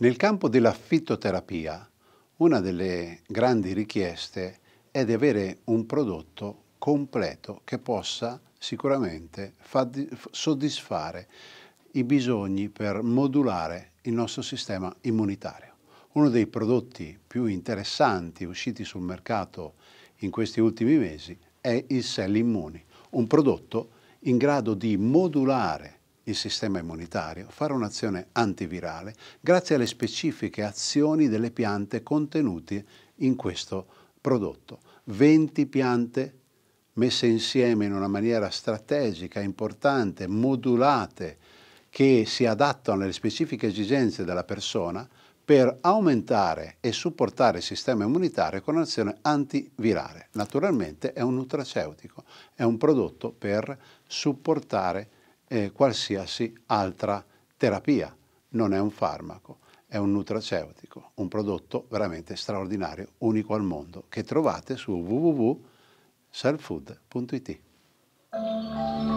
Nel campo della fitoterapia, una delle grandi richieste è di avere un prodotto completo che possa sicuramente soddisfare i bisogni per modulare il nostro sistema immunitario. Uno dei prodotti più interessanti usciti sul mercato in questi ultimi mesi è il Cell Immuni, un prodotto in grado di modulare il sistema immunitario, fare un'azione antivirale grazie alle specifiche azioni delle piante contenute in questo prodotto. 20 piante messe insieme in una maniera strategica, importante, modulate, che si adattano alle specifiche esigenze della persona, per aumentare e supportare il sistema immunitario con azione antivirale. Naturalmente è un nutraceutico, è un prodotto per supportare eh, qualsiasi altra terapia, non è un farmaco, è un nutraceutico, un prodotto veramente straordinario, unico al mondo, che trovate su www.selfood.it.